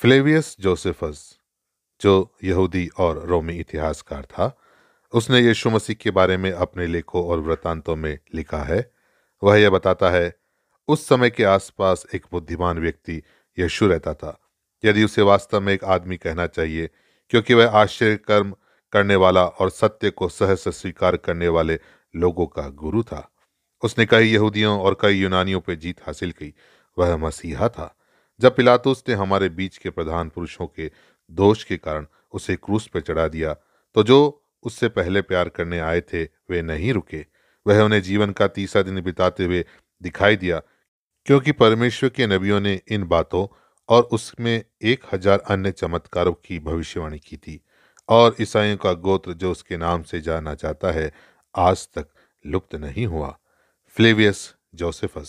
Flavius Josephus जो यहूदी और रोमी इतिहासकार था उसने यीशु मसीह के बारे में अपने लेखों और वृतांतों में लिखा है वह यह बताता है उस समय के आसपास एक बुद्धिमान व्यक्ति यीशु रहता था यदि उसे वास्तव में एक आदमी कहना चाहिए क्योंकि वह आश्चर्य कर्म करने वाला और सत्य को सहस स्वीकार करने वाले लोगों का गुरु था उसने कई यहूदियों और कई यूनानियों पर जीत हासिल की वह मसीहा था जब पिलातुस ने हमारे बीच के प्रधान पुरुषों के दोष के कारण उसे क्रूस पर चढ़ा दिया तो जो उससे पहले प्यार करने आए थे वे नहीं रुके वह उन्हें जीवन का तीसरा दिन बिताते हुए दिखाई दिया क्योंकि परमेश्वर के नबियों ने इन बातों और उसमें एक हजार अन्य चमत्कारों की भविष्यवाणी की थी और ईसाइयों का गोत्र जो उसके नाम से जाना जाता है आज तक लुप्त नहीं हुआ फ्लेवियस जोसेफस